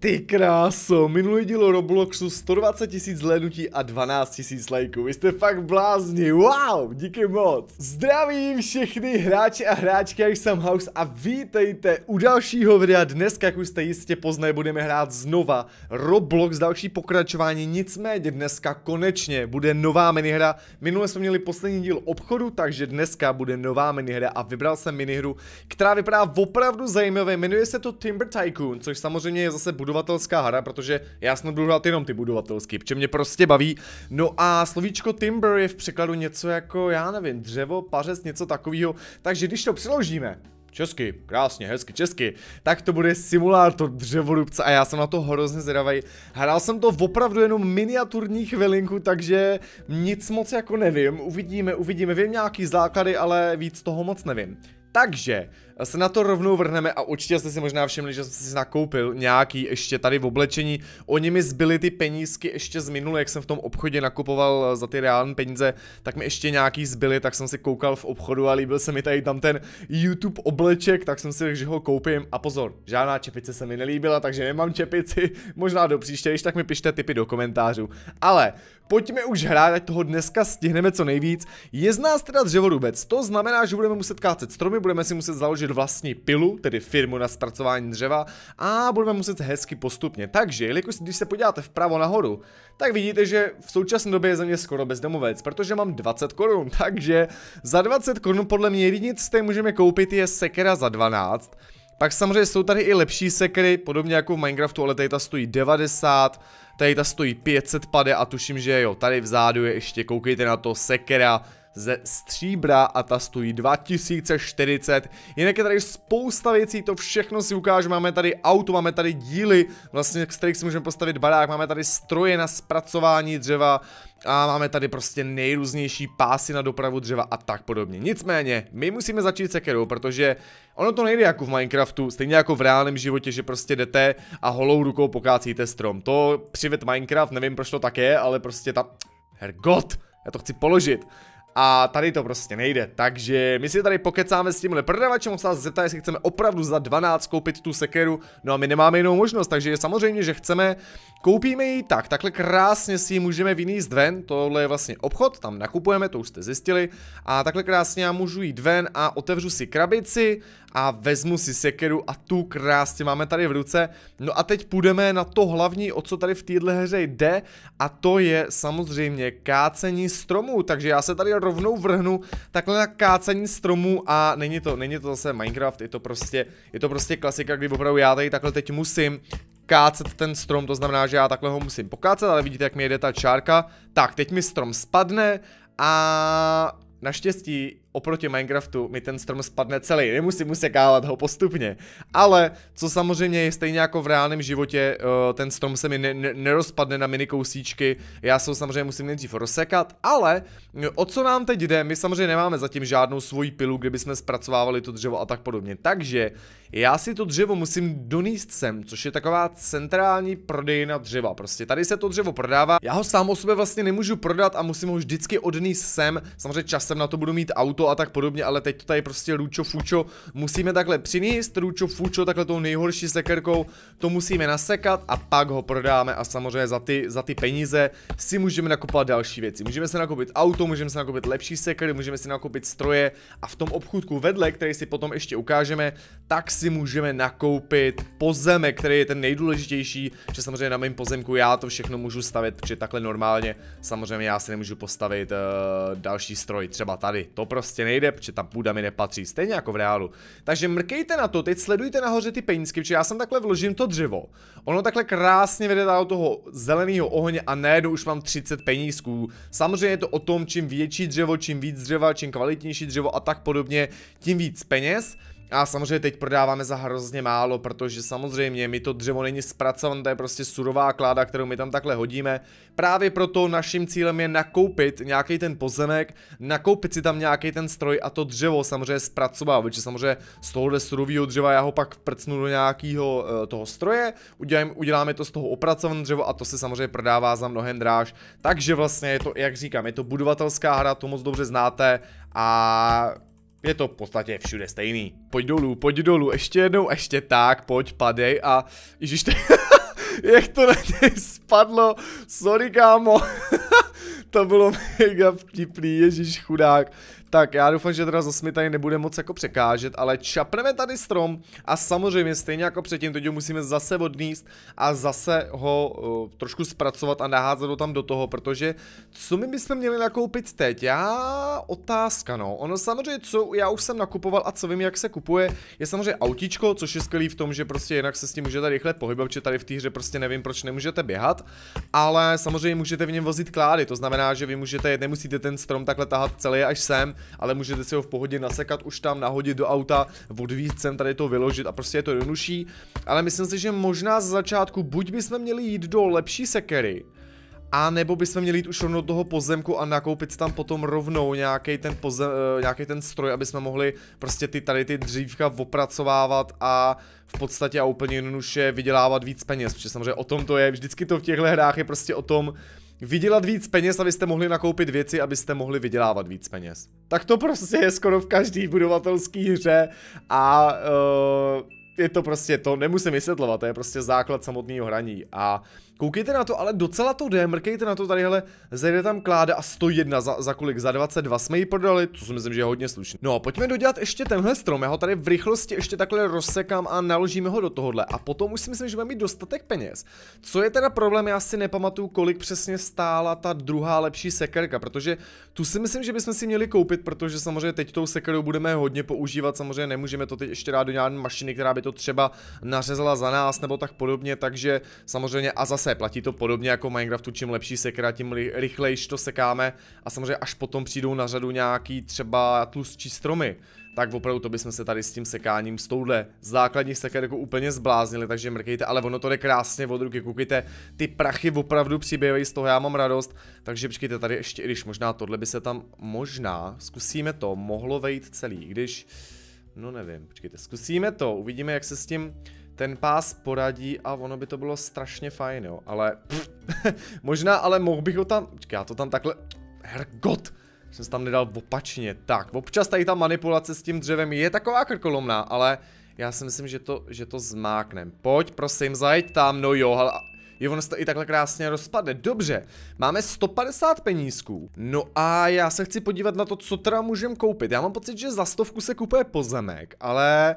Ty kráso, minulý díl Robloxu 120 tisíc zhlédnutí a 12 tisíc lajků, vy jste fakt blázni, wow, díky moc. Zdravím všechny hráče a hráčky, jak jsem House a vítejte u dalšího videa. Dneska, jak už jste jistě poznali, budeme hrát znova Roblox, další pokračování, nicméně dneska konečně bude nová minihra. Minule jsme měli poslední díl obchodu, takže dneska bude nová minihra a vybral jsem minihru, která vypadá opravdu zajímavě, jmenuje se to Timber Tycoon, což samozřejmě je zase budovatelská hra, protože já snad budu hrát jenom ty budovatelské. protože mě prostě baví. No a slovíčko timber je v překladu něco jako, já nevím, dřevo, pařec, něco takového. Takže když to přeložíme, Česky, krásně, hezky, česky. Tak to bude simulátor dřevorubce a já jsem na to hrozně zvědavý. Hrál jsem to opravdu jenom miniaturní chvilinku, takže nic moc jako nevím. Uvidíme, uvidíme. Vím nějaký základy, ale víc toho moc nevím. Takže se na to rovnou vrhneme a určitě jste si možná všimli, že jsem si nakoupil nějaký ještě tady v oblečení. Oni mi zbyly ty penízky ještě z minulé, jak jsem v tom obchodě nakupoval eh, za ty reální peníze, tak mi ještě nějaký zbyly, tak jsem si koukal v obchodu a líbil se mi tady tam ten YouTube obleček, tak jsem si řekl, že ho koupím. A pozor, žádná čepice se mi nelíbila, takže nemám čepici. Možná do příště, když tak mi pište tipy do komentářů. Ale pojďme už hrát, ať toho dneska stihneme co nejvíc. Je z nás teda dřevorubec, to znamená, že budeme muset kácet stromy, budeme si muset založit vlastní pilu, tedy firmu na zpracování dřeva a budeme muset hezky postupně. Takže, jelikož když se podíváte vpravo nahoru, tak vidíte, že v současné době je ze mě skoro bezdomovec, protože mám 20 korun, takže za 20 korun podle mě jedině, co můžeme koupit, je sekera za 12. Pak samozřejmě jsou tady i lepší sekery, podobně jako v Minecraftu, ale tady ta stojí 90, tady ta stojí 500 pade a tuším, že jo, tady vzadu je ještě, koukejte na to, sekera ze stříbra a ta stojí 2040. Jinak je tady spousta věcí, to všechno si ukážu. Máme tady auto, máme tady díly, vlastně z kterých si můžeme postavit barák, máme tady stroje na zpracování dřeva, a máme tady prostě nejrůznější pásy na dopravu dřeva a tak podobně. Nicméně, my musíme začít sekerou, protože ono to nejde jako v Minecraftu, stejně jako v reálném životě, že prostě jdete a holou rukou pokácíte strom. To přived Minecraft, nevím proč to tak je, ale prostě ta... Hergot, já to chci položit a tady to prostě nejde. Takže my si tady pokecáme s tímhle prodavačem, on se vás zeptá, jestli chceme opravdu za 12 koupit tu sekeru, no a my nemáme jinou možnost, takže samozřejmě, že chceme, koupíme ji tak, takhle krásně si ji můžeme vyníst ven, tohle je vlastně obchod, tam nakupujeme, to už jste zjistili, a takhle krásně já můžu jít ven a otevřu si krabici a vezmu si sekeru a tu krásně máme tady v ruce. No a teď půjdeme na to hlavní, o co tady v téhle hře jde a to je samozřejmě kácení stromů, takže já se tady rovnou vrhnu takhle na kácení stromů a není to, není to zase Minecraft, je to prostě, je to prostě klasika, kdy opravdu já tady takhle teď musím kácet ten strom, to znamená, že já takhle ho musím pokácet, ale vidíte, jak mi jede ta čárka. Tak, teď mi strom spadne a naštěstí oproti Minecraftu mi ten strom spadne celý, nemusím usekávat ho postupně. Ale, co samozřejmě je stejně jako v reálném životě, eh, ten strom se mi ne ne nerozpadne na mini kousíčky, já se ho samozřejmě musím nejdřív rozsekat, ale eh, o co nám teď jde, my samozřejmě nemáme zatím žádnou svoji pilu, kde bychom zpracovávali to dřevo a tak podobně. Takže já si to dřevo musím doníst sem, což je taková centrální prodejna dřeva. Prostě tady se to dřevo prodává, já ho sám o sobě vlastně nemůžu prodat a musím ho vždycky odníst sem. Samozřejmě časem na to budu mít auto a tak podobně, ale teď to tady prostě Lučo Fučo musíme takhle přinést, Lučo Fučo takhle tou nejhorší sekerkou, to musíme nasekat a pak ho prodáme a samozřejmě za ty, za ty peníze si můžeme nakupovat další věci. Můžeme si nakoupit auto, můžeme si nakoupit lepší sekery, můžeme si nakoupit stroje a v tom obchůdku vedle, který si potom ještě ukážeme, tak si můžeme nakoupit pozemek, který je ten nejdůležitější, že samozřejmě na mém pozemku já to všechno můžu stavět, protože takhle normálně samozřejmě já si nemůžu postavit uh, další stroj, třeba tady, to prostě prostě nejde, protože ta půda mi nepatří, stejně jako v reálu. Takže mrkejte na to, teď sledujte nahoře ty penízky, protože já jsem takhle vložím to dřevo. Ono takhle krásně vede do toho zeleného ohně a ne, už mám 30 penízků. Samozřejmě je to o tom, čím větší dřevo, čím víc dřeva, čím kvalitnější dřevo a tak podobně, tím víc peněz. A samozřejmě teď prodáváme za hrozně málo, protože samozřejmě mi to dřevo není zpracované, to je prostě surová kláda, kterou my tam takhle hodíme. Právě proto naším cílem je nakoupit nějaký ten pozemek, nakoupit si tam nějaký ten stroj a to dřevo samozřejmě zpracovat, protože samozřejmě z tohohle surového dřeva já ho pak prcnu do nějakého uh, eh, toho stroje, Udělám uděláme to z toho opracované dřevo a to se samozřejmě prodává za mnohem dráž. Takže vlastně je to, jak říkám, je to budovatelská hra, to moc dobře znáte a je to v podstatě všude stejný. Pojď dolů, pojď dolů, ještě jednou, ještě tak, pojď, padej a... Ježiš, te... jak to na něj spadlo, sorry kámo. to bylo mega vtipný, ježíš chudák. Tak já doufám, že teda zase mi tady nebude moc jako překážet, ale čapneme tady strom a samozřejmě stejně jako předtím, teď ho musíme zase odníst a zase ho uh, trošku zpracovat a naházet ho tam do toho, protože co my bychom měli nakoupit teď? Já otázka, no. Ono samozřejmě, co já už jsem nakupoval a co vím, jak se kupuje, je samozřejmě autičko, což je skvělý v tom, že prostě jinak se s tím můžete rychle pohybovat, že tady v té hře prostě nevím, proč nemůžete běhat, ale samozřejmě můžete v něm vozit klády, to znamená, že vy můžete, nemusíte ten strom takhle tahat celý až sem, ale můžete si ho v pohodě nasekat už tam, nahodit do auta, odvíjet sem, tady to vyložit a prostě je to jednodušší. Ale myslím si, že možná z začátku buď bychom měli jít do lepší sekery, a nebo bychom měli jít už rovnou do toho pozemku a nakoupit tam potom rovnou nějaký ten, pozem, eh, nějaký ten stroj, aby jsme mohli prostě ty tady ty dřívka opracovávat a v podstatě a úplně jednoduše vydělávat víc peněz, protože samozřejmě o tom to je, vždycky to v těchto hrách je prostě o tom, Vydělat víc peněz, abyste mohli nakoupit věci, abyste mohli vydělávat víc peněz. Tak to prostě je skoro v každý budovatelský hře a uh, je to prostě to, nemusím vysvětlovat, to je prostě základ samotného hraní a uh, Koukejte na to, ale docela to jde, mrkejte na to tady, hele, zajde tam kláda a 101 za, za kolik, za 22 jsme ji prodali, to si myslím, že je hodně slušný. No a pojďme dodělat ještě tenhle strom, já ho tady v rychlosti ještě takhle rozsekám a naložíme ho do tohohle a potom už si myslím, že budeme mít dostatek peněz. Co je teda problém, já si nepamatuju, kolik přesně stála ta druhá lepší sekerka, protože tu si myslím, že bychom si měli koupit, protože samozřejmě teď tou sekerou budeme hodně používat, samozřejmě nemůžeme to teď ještě dát do nějaké mašiny, která by to třeba nařezala za nás nebo tak podobně, takže samozřejmě a zase zase platí to podobně jako Minecraftu, čím lepší sekra, tím rychlejš to sekáme a samozřejmě až potom přijdou na řadu nějaký třeba tlustší stromy, tak opravdu to bychom se tady s tím sekáním, s touhle základní jako úplně zbláznili, takže mrkejte, ale ono to jde krásně od ruky, koukejte, ty prachy opravdu přibývají, z toho já mám radost, takže počkejte tady ještě, i když možná tohle by se tam, možná, zkusíme to, mohlo vejít celý, když, no nevím, počkejte, zkusíme to, uvidíme jak se s tím, ten pás poradí a ono by to bylo strašně fajn, jo, ale pff, možná, ale mohl bych ho tam, počkej, já to tam takhle, hergot, jsem se tam nedal opačně, tak, občas tady ta manipulace s tím dřevem je taková krkolomná, ale já si myslím, že to, že to zmáknem, pojď, prosím, zajď tam, no jo, ale je ono se i takhle krásně rozpadne. Dobře, máme 150 penízků. No a já se chci podívat na to, co teda můžeme koupit. Já mám pocit, že za stovku se kupuje pozemek, ale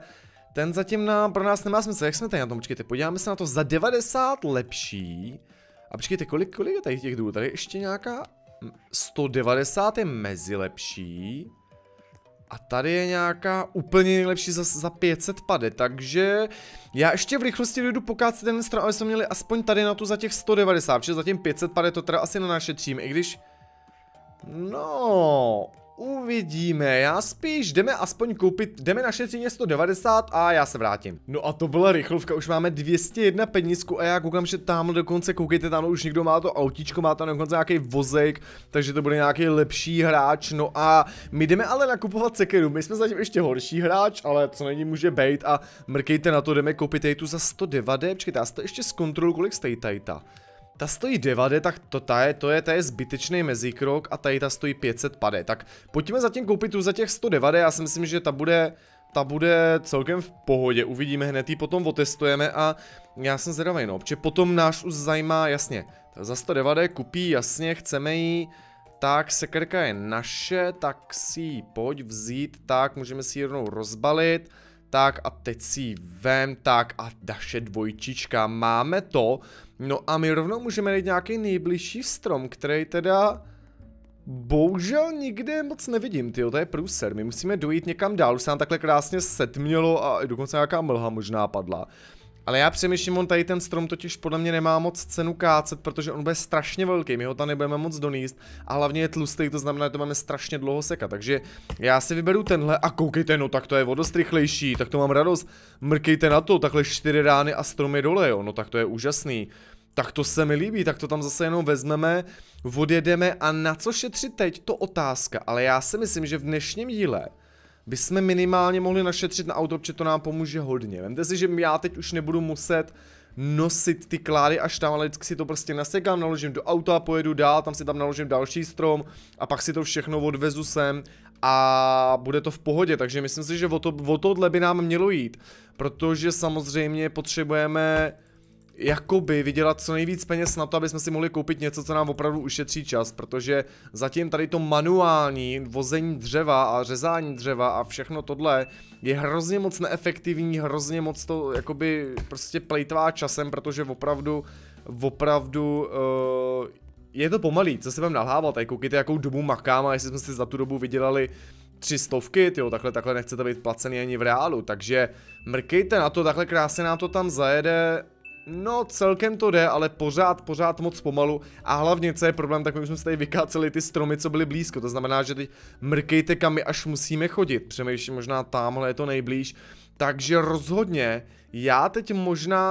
ten zatím na, pro nás nemá smysl. Jak jsme tady na tom? Počkejte, podíváme se na to za 90 lepší. A počkejte, kolik, kolik je tady těch důlů? Tady ještě nějaká 190 hm, je mezi lepší. A tady je nějaká úplně nejlepší za, za 500 pade, takže já ještě v rychlosti dojdu pokácet ten stran, aby jsme měli aspoň tady na tu za těch 190, protože zatím 500 pade to teda asi nenašetřím, i když... No, Uvidíme, já spíš jdeme aspoň koupit, jdeme na šetřině 190 a já se vrátím. No a to byla rychlovka, už máme 201 penízku a já koukám, že tamhle dokonce, koukejte, tam už někdo má to autíčko, má tam dokonce nějaký vozejk, takže to bude nějaký lepší hráč, no a my jdeme ale nakupovat sekeru, my jsme zatím ještě horší hráč, ale co není může být a mrkejte na to, jdeme koupit tu za 190, počkejte, já si to ještě zkontroluji, kolik tady ta ta stojí 9, tak to, ta je, to je, to je zbytečný mezikrok a tady ta stojí 500 pade. Tak pojďme zatím koupit tu za těch 109, já si myslím, že ta bude, ta bude celkem v pohodě, uvidíme hned, ji potom otestujeme a já jsem zvědavý, no, protože potom náš už zajímá, jasně, za 109 kupí, jasně, chceme ji, tak sekerka je naše, tak si ji pojď vzít, tak můžeme si ji rovnou rozbalit, tak a teď si vem, tak a naše dvojčička, máme to. No a my rovnou můžeme najít nějaký nejbližší strom, který teda... Bohužel nikde moc nevidím, ty, to je průser. My musíme dojít někam dál, už se nám takhle krásně setmělo a dokonce nějaká mlha možná padla. Ale já přemýšlím, on tady ten strom totiž podle mě nemá moc cenu kácet, protože on bude strašně velký, my ho tam nebudeme moc doníst a hlavně je tlustý, to znamená, že to máme strašně dlouho seka. Takže já si vyberu tenhle a koukejte, no tak to je rychlejší, tak to mám radost. Mrkejte na to, takhle čtyři rány a strom je dole, jo, no tak to je úžasný. Tak to se mi líbí, tak to tam zase jenom vezmeme, odjedeme a na co šetřit teď, to otázka, ale já si myslím, že v dnešním díle bychom minimálně mohli našetřit na auto, protože to nám pomůže hodně. Vemte si, že já teď už nebudu muset nosit ty klády až tam, ale vždycky si to prostě nasekám, naložím do auta, pojedu dál, tam si tam naložím další strom a pak si to všechno odvezu sem a bude to v pohodě, takže myslím si, že o, to, o tohle by nám mělo jít, protože samozřejmě potřebujeme jakoby vydělat co nejvíc peněz na to, aby jsme si mohli koupit něco, co nám opravdu ušetří čas, protože zatím tady to manuální vození dřeva a řezání dřeva a všechno tohle je hrozně moc neefektivní, hrozně moc to jakoby prostě plejtvá časem, protože opravdu, opravdu uh, je to pomalý, co se vám nalhával, tady koukejte jakou dobu makám a jestli jsme si za tu dobu vydělali tři stovky, tyjo, takhle, takhle nechcete být placený ani v reálu, takže mrkejte na to, takhle krásně nám to tam zajede, No, celkem to jde, ale pořád, pořád moc pomalu. A hlavně, co je problém, tak my jsme se tady vykáceli ty stromy, co byly blízko. To znamená, že teď mrkejte, kam my až musíme chodit. Přemýšlím, možná tamhle je to nejblíž. Takže rozhodně, já teď možná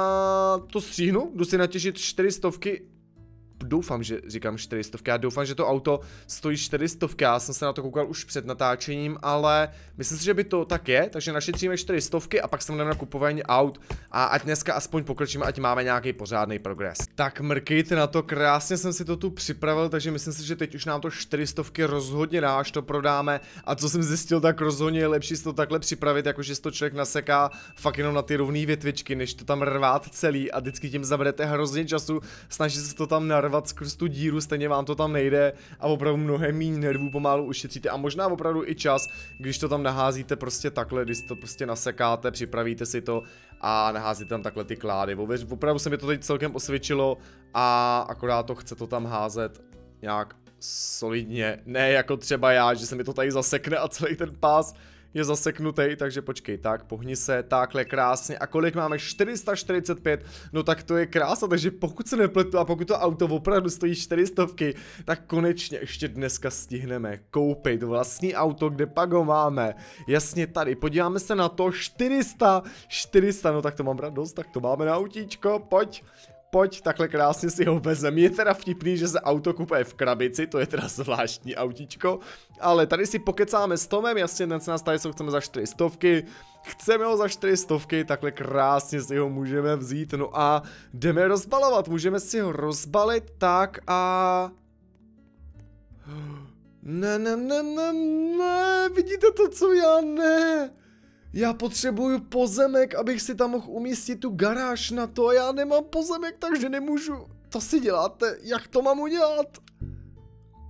to stříhnu, jdu si natěžit čtyři stovky doufám, že říkám 400, já doufám, že to auto stojí 400, já jsem se na to koukal už před natáčením, ale myslím si, že by to tak je, takže našetříme 400 a pak se jdeme na kupování aut a ať dneska aspoň pokročíme, ať máme nějaký pořádný progres. Tak mrkejte na to, krásně jsem si to tu připravil, takže myslím si, že teď už nám to 400 rozhodně dá, až to prodáme a co jsem zjistil, tak rozhodně je lepší si to takhle připravit, jakože že to člověk naseká fakt jenom na ty rovné větvičky, než to tam rvát celý a vždycky tím zabrete hrozně času, snažit se to tam narvat narvat skrz tu díru, stejně vám to tam nejde a opravdu mnohem méně nervů pomalu ušetříte a možná opravdu i čas, když to tam naházíte prostě takhle, když to prostě nasekáte, připravíte si to a naházíte tam takhle ty klády. Opravdu se mi to teď celkem osvědčilo a akorát to chce to tam házet nějak solidně, ne jako třeba já, že se mi to tady zasekne a celý ten pás je zaseknutý, takže počkej, tak pohni se, takhle krásně. A kolik máme? 445, no tak to je krása, takže pokud se nepletu a pokud to auto opravdu stojí 400, tak konečně ještě dneska stihneme koupit vlastní auto, kde pak ho máme. Jasně tady, podíváme se na to, 400, 400, no tak to mám radost, tak to máme na autíčko, pojď pojď takhle krásně si ho vezem. Je teda vtipný, že se auto kupuje v krabici, to je teda zvláštní autičko. ale tady si pokecáme s Tomem, jasně dnes nás tady jsou, chceme za 400, chceme ho za 400, takhle krásně si ho můžeme vzít, no a jdeme rozbalovat, můžeme si ho rozbalit tak a... Ne, ne, ne, ne, ne, vidíte to, co já ne. Já potřebuju pozemek, abych si tam mohl umístit tu garáž na to. Já nemám pozemek, takže nemůžu. To si děláte? Jak to mám udělat?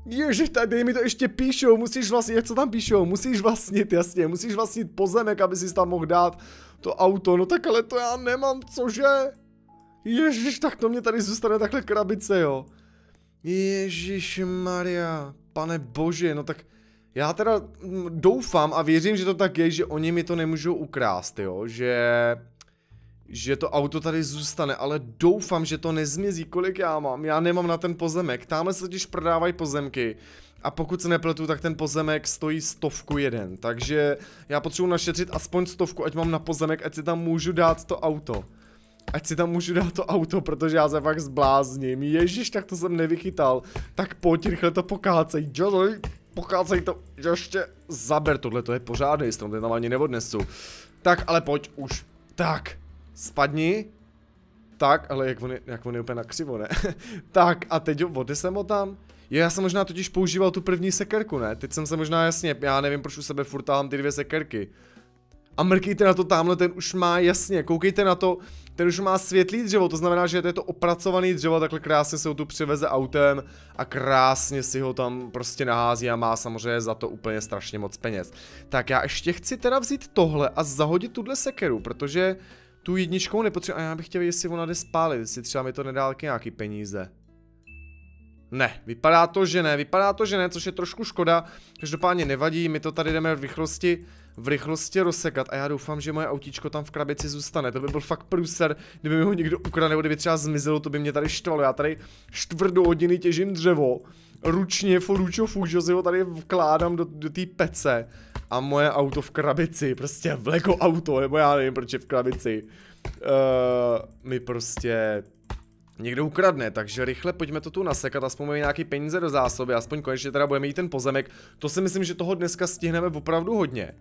Ježi, dej mi to ještě píšou, musíš vlastně, jak co tam píšou, musíš vlastnit, jasně, musíš vlastnit pozemek, aby si tam mohl dát to auto, no tak ale to já nemám, cože? Ježíš, tak to mě tady zůstane takhle krabice, jo. Ježíš Maria, pane bože, no tak já teda mm, doufám a věřím, že to tak je, že oni mi to nemůžou ukrást, jo, že... Že to auto tady zůstane, ale doufám, že to nezmizí, kolik já mám, já nemám na ten pozemek, tamhle se totiž prodávají pozemky a pokud se nepletu, tak ten pozemek stojí stovku jeden, takže já potřebuji našetřit aspoň stovku, ať mám na pozemek, ať si tam můžu dát to auto ať si tam můžu dát to auto, protože já se fakt zblázním. Ježíš, tak to jsem nevychytal. Tak pojď rychle to pokácej. jo pokácej to, ještě zaber, tohle to je pořádný strom, ten tam ani nevodnesu. Tak, ale pojď už. Tak, spadni. Tak, ale jak on je, jak on je úplně na křivo, ne? tak, a teď vody jsem ho tam. Jo, já jsem možná totiž používal tu první sekerku, ne? Teď jsem se možná jasně, já nevím, proč u sebe furt ty dvě sekerky. A mrkejte na to tamhle, ten už má jasně, koukejte na to, ten už má světlý dřevo, to znamená, že to je to opracovaný dřevo, takhle krásně se ho tu přiveze autem a krásně si ho tam prostě nahází a má samozřejmě za to úplně strašně moc peněz. Tak já ještě chci teda vzít tohle a zahodit tuhle sekeru, protože tu jedničkou nepotřebuji, a já bych chtěl, jestli ona jde spálit, jestli třeba mi to nedá nějaký peníze. Ne, vypadá to, že ne, vypadá to, že ne, což je trošku škoda, každopádně nevadí, my to tady jdeme v rychlosti v rychlosti rozsekat a já doufám, že moje autíčko tam v krabici zůstane. To by byl fakt průser, kdyby mi ho někdo ukradl, nebo kdyby třeba zmizelo, to by mě tady štvalo. Já tady čtvrt hodiny těžím dřevo, ručně, foručo, fužo, si ho tady vkládám do, do té pece a moje auto v krabici, prostě v Lego auto, nebo já nevím, proč je v krabici. Uh, mi prostě někdo ukradne, takže rychle pojďme to tu nasekat, aspoň máme nějaký peníze do zásoby, aspoň konečně teda budeme mít ten pozemek, to si myslím, že toho dneska stihneme opravdu hodně.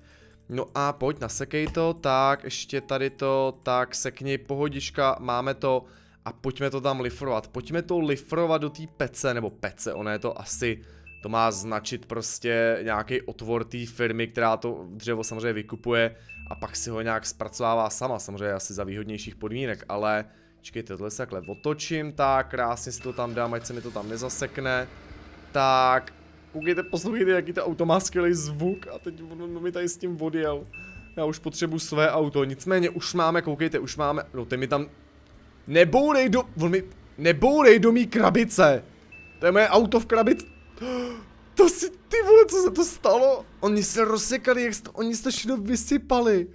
No a pojď, nasekej to, tak, ještě tady to, tak, sekni, pohodička, máme to a pojďme to tam lifrovat. Pojďme to lifrovat do té pece, nebo pece, ono je to asi, to má značit prostě nějaký otvor té firmy, která to dřevo samozřejmě vykupuje a pak si ho nějak zpracovává sama, samozřejmě asi za výhodnějších podmínek, ale čekejte, tohle se takhle otočím, tak krásně si to tam dám, ať se mi to tam nezasekne. Tak Koukejte, poslouchejte, jaký to auto má skvělý zvuk a teď on mi tady s tím odjel. Já už potřebuji své auto, nicméně už máme, koukejte, už máme, no ty mi tam... Nebourej do... On mi... Nebourej do mý krabice! To je moje auto v krabici... To si, ty vole, co se to stalo? Oni se rozsekali, jak to, oni se všechno vysypali.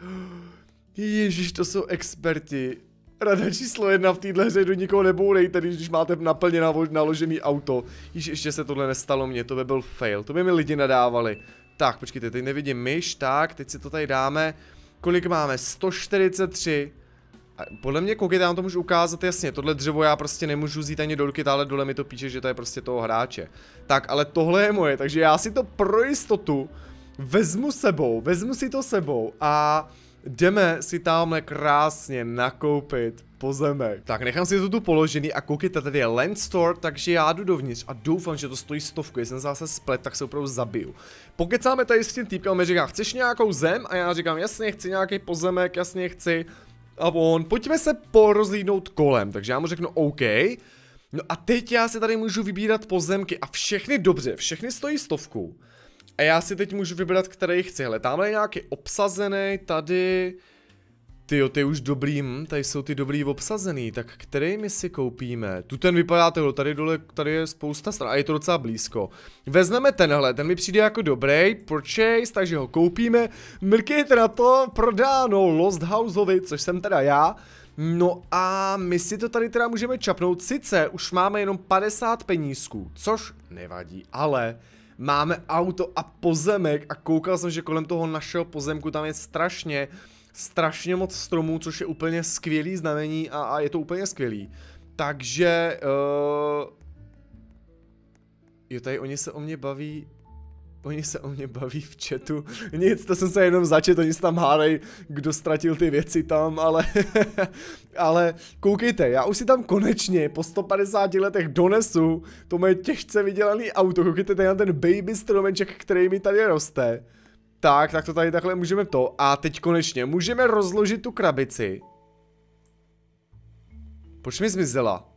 Ježíš, to jsou experti. Rada číslo jedna v téhle hře do nikoho tedy když máte naplně naložený auto. Již ještě se tohle nestalo mně, to by byl fail, to by mi lidi nadávali. Tak, počkejte, teď nevidím myš, tak, teď si to tady dáme. Kolik máme? 143. A podle mě, koukejte, já vám to můžu ukázat, jasně, tohle dřevo já prostě nemůžu zít ani do ruky, ale dole mi to píše, že to je prostě toho hráče. Tak, ale tohle je moje, takže já si to pro jistotu vezmu sebou, vezmu si to sebou a jdeme si tamhle krásně nakoupit pozemek. Tak nechám si to tu položený a koukejte, tady je land store, takže já jdu dovnitř a doufám, že to stojí stovku, jestli jsem zase splet, tak se opravdu zabiju. Pokecáme tady s tím týpkem, on mi říká, chceš nějakou zem? A já říkám, jasně, chci nějaký pozemek, jasně, chci. A on, pojďme se porozlídnout kolem, takže já mu řeknu OK. No a teď já si tady můžu vybírat pozemky a všechny dobře, všechny stojí stovku. A já si teď můžu vybrat, který chci. Hele, tamhle je nějaký obsazený, tady... Ty jo, ty už dobrý, hm, tady jsou ty dobrý obsazený, tak který my si koupíme? Tu ten vypadá, tohle, tady dole, tady je spousta stran a je to docela blízko. Vezmeme tenhle, ten mi přijde jako dobrý, purchase, takže ho koupíme. Mrkejte na to, prodáno Lost Houseovi, což jsem teda já. No a my si to tady teda můžeme čapnout, sice už máme jenom 50 penízků, což nevadí, ale máme auto a pozemek a koukal jsem, že kolem toho našeho pozemku tam je strašně, strašně moc stromů, což je úplně skvělý znamení a, a je to úplně skvělý. Takže... Uh... Jo, tady oni se o mě baví Oni se o mě baví v chatu. Nic, to jsem se jenom začet, oni se tam hádají, kdo ztratil ty věci tam, ale... ale koukejte, já už si tam konečně po 150 letech donesu to moje těžce vydělané auto. Koukejte tady na ten baby stromeček, který mi tady roste. Tak, tak to tady takhle můžeme to. A teď konečně můžeme rozložit tu krabici. Proč mi zmizela?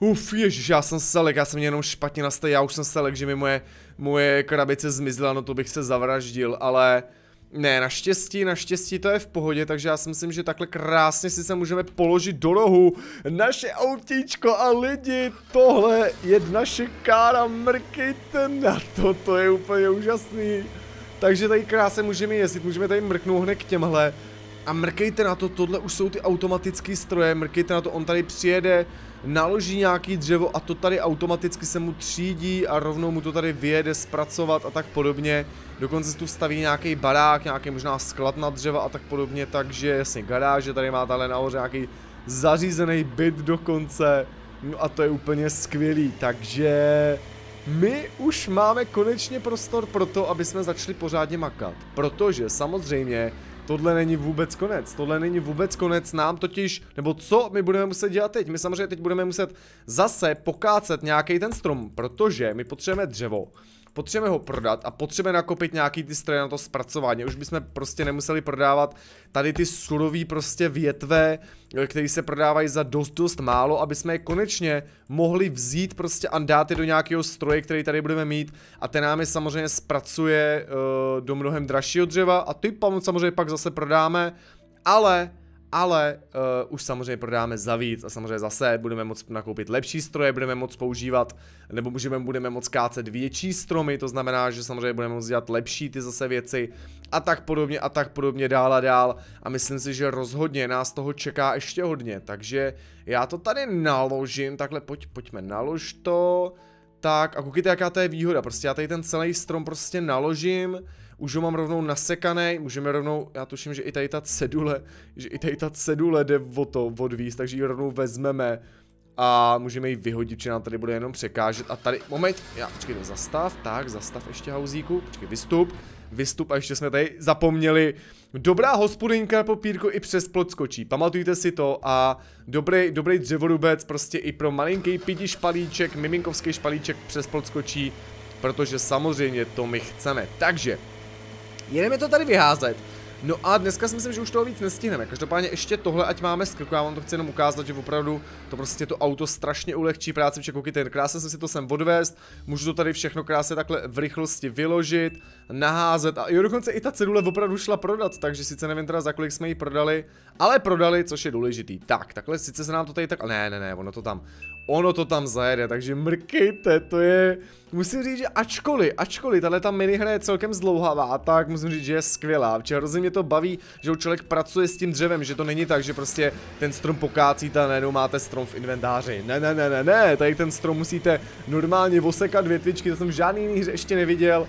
Uf, ježiš, já jsem selek, já jsem mě jenom špatně nastavil, já už jsem selek, že mi moje, moje krabice zmizla, no to bych se zavraždil, ale... Ne, naštěstí, naštěstí to je v pohodě, takže já si myslím, že takhle krásně si se můžeme položit do rohu naše autíčko a lidi, tohle je naše kára, mrkejte na to, to je úplně úžasný. Takže tady krásně můžeme jezdit, můžeme tady mrknout hned k těmhle. A mrkejte na to, tohle už jsou ty automatické stroje, mrkejte na to, on tady přijede, naloží nějaký dřevo a to tady automaticky se mu třídí a rovnou mu to tady vyjede zpracovat a tak podobně. Dokonce se tu staví nějaký barák, nějaký možná sklad na dřeva a tak podobně, takže jasně garáže, tady má tady nahoře nějaký zařízený byt dokonce. No a to je úplně skvělý, takže... My už máme konečně prostor pro to, aby jsme začali pořádně makat. Protože samozřejmě tohle není vůbec konec, tohle není vůbec konec nám totiž, nebo co my budeme muset dělat teď? My samozřejmě teď budeme muset zase pokácet nějaký ten strom, protože my potřebujeme dřevo potřebujeme ho prodat a potřebujeme nakopit nějaký ty stroje na to zpracování. Už bychom prostě nemuseli prodávat tady ty surový prostě větve, které se prodávají za dost, dost málo, aby jsme je konečně mohli vzít prostě a dát je do nějakého stroje, který tady budeme mít a ten nám je samozřejmě zpracuje uh, do mnohem dražšího dřeva a ty pam samozřejmě pak zase prodáme, ale ale uh, už samozřejmě prodáme za víc a samozřejmě zase budeme moc nakoupit lepší stroje, budeme moc používat, nebo můžeme, budeme moc kácet větší stromy, to znamená, že samozřejmě budeme moc dělat lepší ty zase věci a tak podobně a tak podobně dál a dál a myslím si, že rozhodně nás toho čeká ještě hodně, takže já to tady naložím, takhle pojď, pojďme, nalož to, tak a koukejte, jaká to je výhoda. Prostě já tady ten celý strom prostě naložím, už ho mám rovnou nasekaný, můžeme rovnou, já tuším, že i tady ta cedule, že i tady ta cedule jde o to odvíz, takže ji rovnou vezmeme a můžeme ji vyhodit, že nám tady bude jenom překážet. A tady, moment, já, počkej, zastav, tak, zastav ještě hauzíku, počkej, vystup, vystup a ještě jsme tady zapomněli Dobrá hospodinka na papírko i přes plot skočí, pamatujte si to a dobrý, dobrý dřevorubec prostě i pro malinký pidi špalíček, miminkovský špalíček přes plot skočí, protože samozřejmě to my chceme. Takže, jedeme to tady vyházet. No a dneska si myslím, že už toho víc nestihneme. Každopádně ještě tohle, ať máme skrku, já vám to chci jenom ukázat, že opravdu to prostě to auto strašně ulehčí práci, protože koukejte, krásně jsem si to sem odvést, můžu to tady všechno krásně takhle v rychlosti vyložit naházet a jo dokonce i ta cedule opravdu šla prodat, takže sice nevím teda za kolik jsme ji prodali, ale prodali, což je důležitý. Tak, takhle sice se nám to tady tak, ne, ne, ne, ono to tam, ono to tam zajede, takže mrkejte, to je, musím říct, že ačkoliv, ačkoliv, tahle ta minihra je celkem zdlouhavá, tak musím říct, že je skvělá, Včera hrozně mě to baví, že člověk pracuje s tím dřevem, že to není tak, že prostě ten strom pokácíte a najednou máte strom v inventáři, ne, ne, ne, ne, ne, tady ten strom musíte normálně vosekat větvičky, to jsem žádný jiný hře ještě neviděl,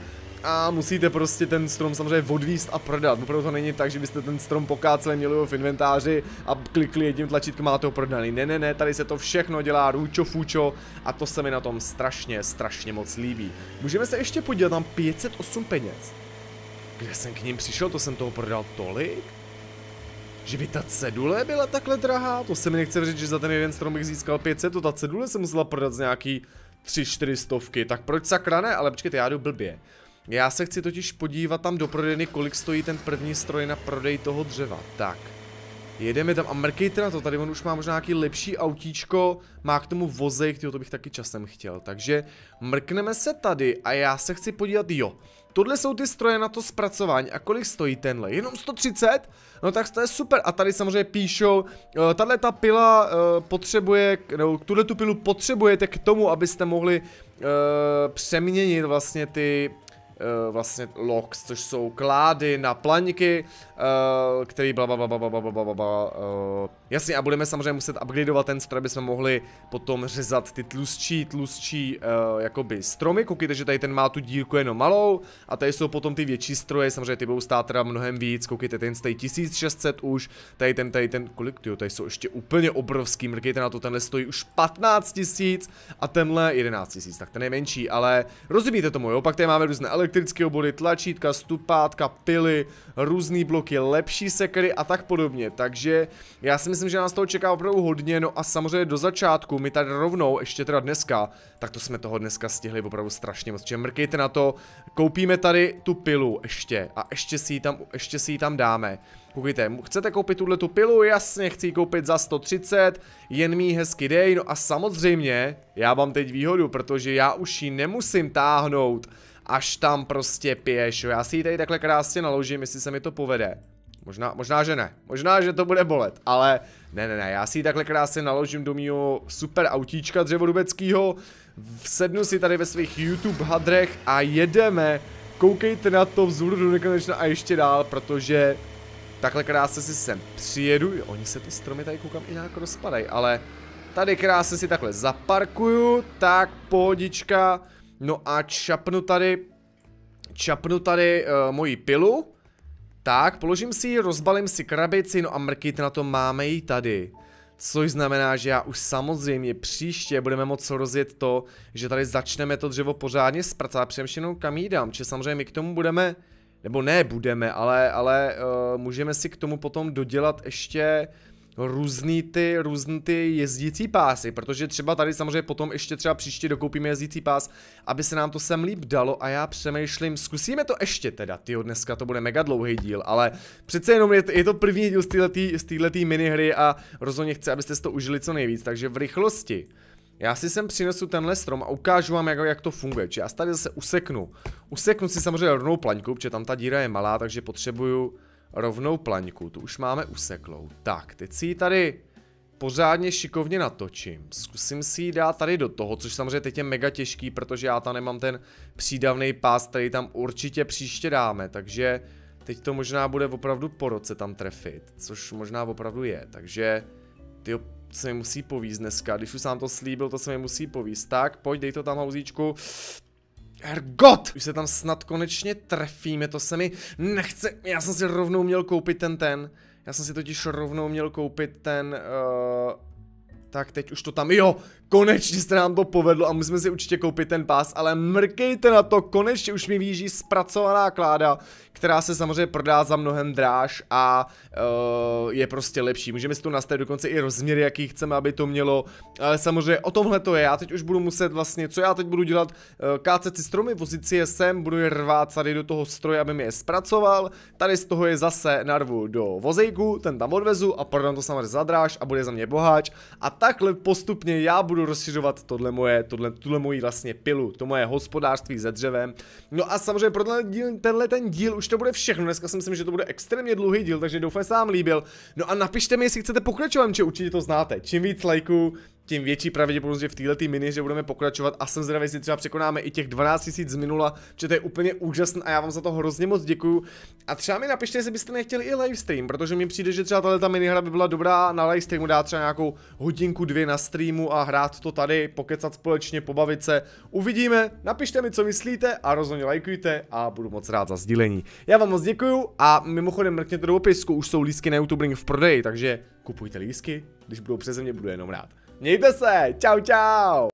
a musíte prostě ten strom samozřejmě odvíst a prodat. Opravdu to není tak, že byste ten strom pokáceli, měli ho v inventáři a klikli jedním tlačítkem máte ho prodaný. Ne, ne, ne, tady se to všechno dělá růčo fučo a to se mi na tom strašně, strašně moc líbí. Můžeme se ještě podívat, tam 508 peněz. Kde jsem k ním přišel, to jsem toho prodal tolik? Že by ta cedule byla takhle drahá? To se mi nechce říct, že za ten jeden strom bych získal 500, to ta cedule se musela prodat z nějaký 3-4 stovky, tak proč sakra ne? Ale počkejte, já jdu blbě. Já se chci totiž podívat tam do prodejny, kolik stojí ten první stroj na prodej toho dřeva. Tak. Jedeme tam a mrkejte na to, tady on už má možná nějaký lepší autíčko, má k tomu vozejk, to bych taky časem chtěl, takže mrkneme se tady a já se chci podívat, jo, tohle jsou ty stroje na to zpracování a kolik stojí tenhle, jenom 130? No tak to je super a tady samozřejmě píšou, eh, tahle ta pila eh, potřebuje, nebo tuhle tu pilu potřebujete k tomu, abyste mohli eh, přeměnit vlastně ty Eh, vlastně logs, což jsou klády na plaňky, uh, který bla bla bla bla bla bla bla uh, Jasně a budeme samozřejmě muset upgradeovat ten spray, aby jsme mohli potom řezat ty tlustší, tlustší uh, jakoby stromy, koukejte, že tady ten má tu dírku jenom malou a tady jsou potom ty větší stroje, samozřejmě ty budou stát teda mnohem víc, koukejte, ten stojí 1600 už, tady ten, tady ten, kolik ty, tady jsou ještě úplně obrovský, mrkejte na to, tenhle stojí už 15 tisíc a tenhle 11 tisíc, tak ten je menší, ale rozumíte tomu, jo, pak tady máme různé elektrické obody, tlačítka, stupátka, pily, různé bloky, lepší sekery a tak podobně. Takže já si myslím, že nás toho čeká opravdu hodně, no a samozřejmě do začátku, my tady rovnou, ještě teda dneska, tak to jsme toho dneska stihli opravdu strašně moc, Čiže mrkejte na to, koupíme tady tu pilu ještě a ještě si ji tam, ještě si ji tam dáme. Koukejte, chcete koupit tuhle tu pilu? Jasně, chci ji koupit za 130, jen mi hezky dej, no a samozřejmě já mám teď výhodu, protože já už ji nemusím táhnout až tam prostě pěšu. Já si ji tady takhle krásně naložím, jestli se mi to povede. Možná, možná, že ne. Možná, že to bude bolet, ale ne, ne, ne. Já si ji takhle krásně naložím do mýho super autíčka dřevodubeckýho. Sednu si tady ve svých YouTube hadrech a jedeme. Koukejte na to vzhůru do nekonečna a ještě dál, protože takhle krásně si sem přijedu. Oni se ty stromy tady koukám i nějak rozpadají, ale tady krásně si takhle zaparkuju. Tak, pohodička. No a čapnu tady, čapnu tady uh, moji pilu. Tak, položím si ji, rozbalím si krabici, no a mrkit na to máme ji tady. Což znamená, že já už samozřejmě příště budeme moc rozjet to, že tady začneme to dřevo pořádně zpracovat, přemšenou kam jí dám, samozřejmě my k tomu budeme, nebo ne budeme, ale, ale uh, můžeme si k tomu potom dodělat ještě uh, různý ty, různý ty jezdící pásy, protože třeba tady samozřejmě potom ještě třeba příště dokoupíme jezdící pás, aby se nám to sem líp dalo a já přemýšlím, zkusíme to ještě teda, tyjo, dneska to bude mega dlouhý díl, ale přece jenom je, je to první díl z z týhletý minihry a rozhodně chci, abyste si to užili co nejvíc, takže v rychlosti. Já si sem přinesu tenhle strom a ukážu vám, jak, jak to funguje. Či já tady zase useknu. Useknu si samozřejmě rovnou plaňku, protože tam ta díra je malá, takže potřebuju rovnou plaňku, tu už máme useklou. Tak, teď si ji tady pořádně šikovně natočím. Zkusím si ji dát tady do toho, což samozřejmě teď je mega těžký, protože já tam nemám ten přídavný pás, který tam určitě příště dáme, takže teď to možná bude opravdu po roce tam trefit, což možná opravdu je, takže ty se mi musí povíst dneska, když už sám to slíbil, to se mi musí povíst. Tak, pojď, dej to tam, hauzíčku. Ergot! Už se tam snad konečně trefíme, to se mi nechce, já jsem si rovnou měl koupit ten ten, já jsem si totiž rovnou měl koupit ten, uh, tak teď už to tam, jo, konečně se nám to povedlo a musíme si určitě koupit ten pás, ale mrkejte na to, konečně už mi výjíždí zpracovaná kláda, která se samozřejmě prodá za mnohem dráž a uh, je prostě lepší. Můžeme si tu nastavit dokonce i rozměry, jaký chceme, aby to mělo, ale samozřejmě o tomhle to je, já teď už budu muset vlastně, co já teď budu dělat, uh, kácet si stromy, vozit si je sem, budu je rvát tady do toho stroje, aby mi je zpracoval, tady z toho je zase narvu do vozejku, ten tam odvezu a prodám to samozřejmě za dráž a bude za mě boháč a takhle postupně já budu rozšiřovat tohle moje, tohle, tuhle moji vlastně pilu, to moje hospodářství ze dřevem. No a samozřejmě pro tenhle, díl, tenhle ten díl už to bude všechno. Dneska si myslím, že to bude extrémně dlouhý díl, takže doufám, že se vám líbil. No a napište mi, jestli chcete pokračovat, či určitě to znáte. Čím víc lajků, tím větší pravděpodobnost, že v této mini, že budeme pokračovat a jsem zdravý, jestli třeba překonáme i těch 12 000 z minula, protože to je úplně úžasné a já vám za to hrozně moc děkuju. A třeba mi napište, jestli byste nechtěli i livestream, protože mi přijde, že třeba tahle ta minihra by byla dobrá na livestreamu, dát třeba nějakou hodinku, dvě na streamu a hrát to tady, pokecat společně, pobavit se. Uvidíme, napište mi, co myslíte a rozhodně lajkujte a budu moc rád za sdílení. Já vám moc děkuju a mimochodem mrkněte do popisku, už jsou lísky na YouTube v prodeji, takže kupujte lísky, když budou přeze mě, budu jenom rád. 你的是娇娇